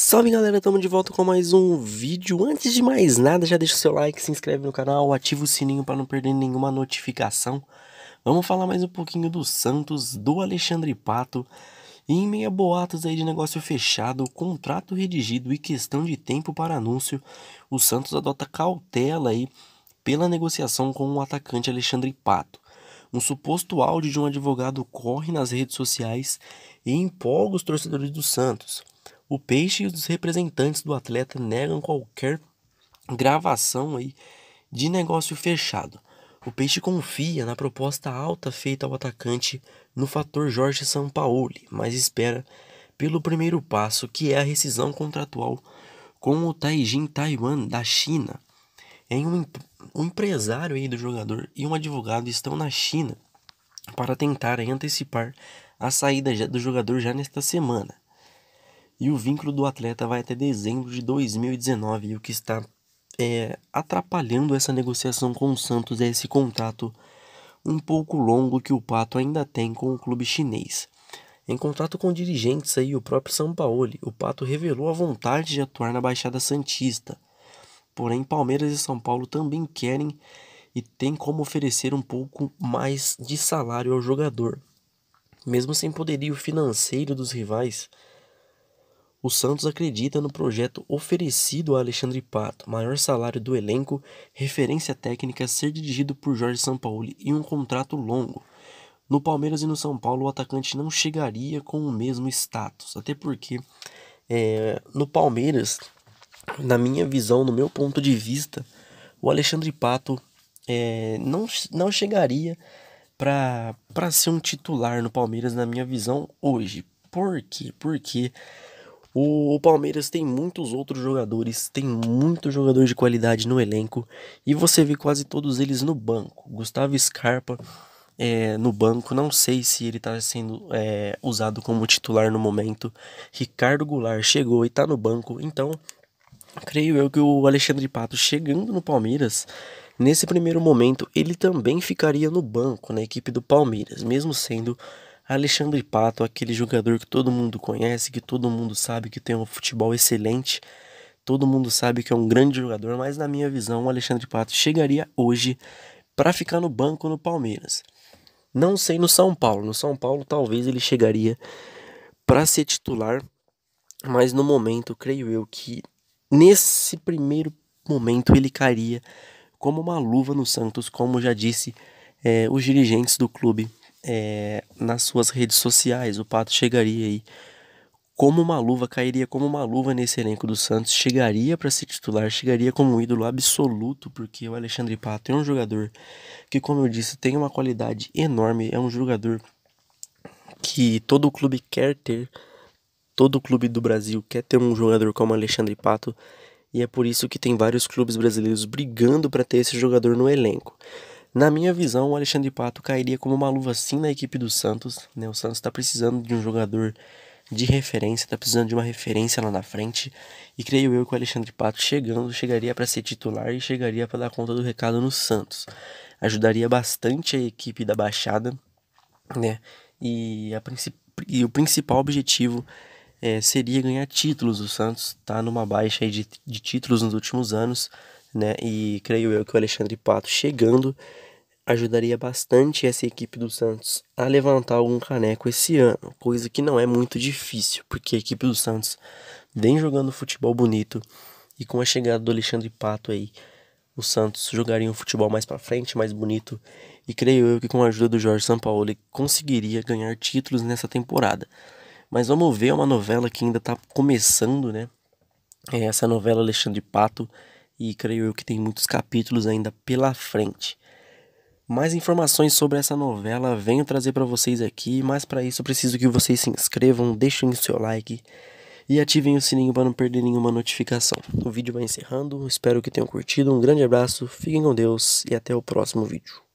Salve galera, estamos de volta com mais um vídeo. Antes de mais nada, já deixa o seu like, se inscreve no canal, ativa o sininho para não perder nenhuma notificação. Vamos falar mais um pouquinho do Santos, do Alexandre Pato. E em meia boatos aí de negócio fechado, contrato redigido e questão de tempo para anúncio, o Santos adota cautela aí pela negociação com o atacante Alexandre Pato. Um suposto áudio de um advogado corre nas redes sociais e empolga os torcedores do Santos. O Peixe e os representantes do atleta negam qualquer gravação aí de negócio fechado. O Peixe confia na proposta alta feita ao atacante no fator Jorge Sampaoli, mas espera pelo primeiro passo, que é a rescisão contratual com o Taijin Taiwan da China. Em um, um empresário aí do jogador e um advogado estão na China para tentar antecipar a saída do jogador já nesta semana. E o vínculo do atleta vai até dezembro de 2019. E o que está é, atrapalhando essa negociação com o Santos é esse contrato um pouco longo que o Pato ainda tem com o clube chinês. Em contato com dirigentes aí, o próprio São Paulo, o Pato revelou a vontade de atuar na Baixada Santista. Porém, Palmeiras e São Paulo também querem e têm como oferecer um pouco mais de salário ao jogador. Mesmo sem poderio financeiro dos rivais, o Santos acredita no projeto oferecido a Alexandre Pato, maior salário do elenco, referência técnica a ser dirigido por Jorge Sampaoli e um contrato longo. No Palmeiras e no São Paulo, o atacante não chegaria com o mesmo status, até porque é, no Palmeiras, na minha visão, no meu ponto de vista, o Alexandre Pato é, não, não chegaria para ser um titular no Palmeiras, na minha visão, hoje. Por quê? Porque o, o Palmeiras tem muitos outros jogadores, tem muitos jogadores de qualidade no elenco e você vê quase todos eles no banco. Gustavo Scarpa é, no banco, não sei se ele está sendo é, usado como titular no momento. Ricardo Goulart chegou e está no banco, então creio eu que o Alexandre Pato chegando no Palmeiras nesse primeiro momento ele também ficaria no banco na equipe do Palmeiras, mesmo sendo Alexandre Pato, aquele jogador que todo mundo conhece, que todo mundo sabe que tem um futebol excelente, todo mundo sabe que é um grande jogador, mas na minha visão, o Alexandre Pato chegaria hoje para ficar no banco no Palmeiras. Não sei no São Paulo, no São Paulo talvez ele chegaria para ser titular, mas no momento, creio eu que nesse primeiro momento ele cairia como uma luva no Santos, como já disse é, os dirigentes do clube é, nas suas redes sociais. O Pato chegaria aí como uma luva, cairia como uma luva nesse elenco do Santos, chegaria para ser titular, chegaria como um ídolo absoluto, porque o Alexandre Pato é um jogador que, como eu disse, tem uma qualidade enorme, é um jogador que todo clube quer ter, todo clube do Brasil quer ter um jogador como Alexandre Pato, e é por isso que tem vários clubes brasileiros brigando para ter esse jogador no elenco. Na minha visão, o Alexandre Pato cairia como uma luva sim na equipe do Santos. Né? O Santos está precisando de um jogador de referência, está precisando de uma referência lá na frente. E creio eu que o Alexandre Pato chegando, chegaria para ser titular e chegaria para dar conta do recado no Santos. Ajudaria bastante a equipe da Baixada, né? E, a e o principal objetivo é, seria ganhar títulos. O Santos está numa baixa de, de títulos nos últimos anos né? E creio eu que o Alexandre Pato chegando ajudaria bastante essa equipe do Santos a levantar algum caneco esse ano, coisa que não é muito difícil, porque a equipe do Santos vem jogando futebol bonito e com a chegada do Alexandre Pato aí, o Santos jogaria um futebol mais para frente, mais bonito, e creio eu que com a ajuda do Jorge Sampaoli conseguiria ganhar títulos nessa temporada. Mas vamos ver é uma novela que ainda tá começando, né? É essa novela Alexandre Pato e creio eu que tem muitos capítulos ainda pela frente. Mais informações sobre essa novela venho trazer para vocês aqui, mas para isso preciso que vocês se inscrevam, deixem o seu like e ativem o sininho para não perder nenhuma notificação. O vídeo vai encerrando, espero que tenham curtido, um grande abraço, fiquem com Deus e até o próximo vídeo.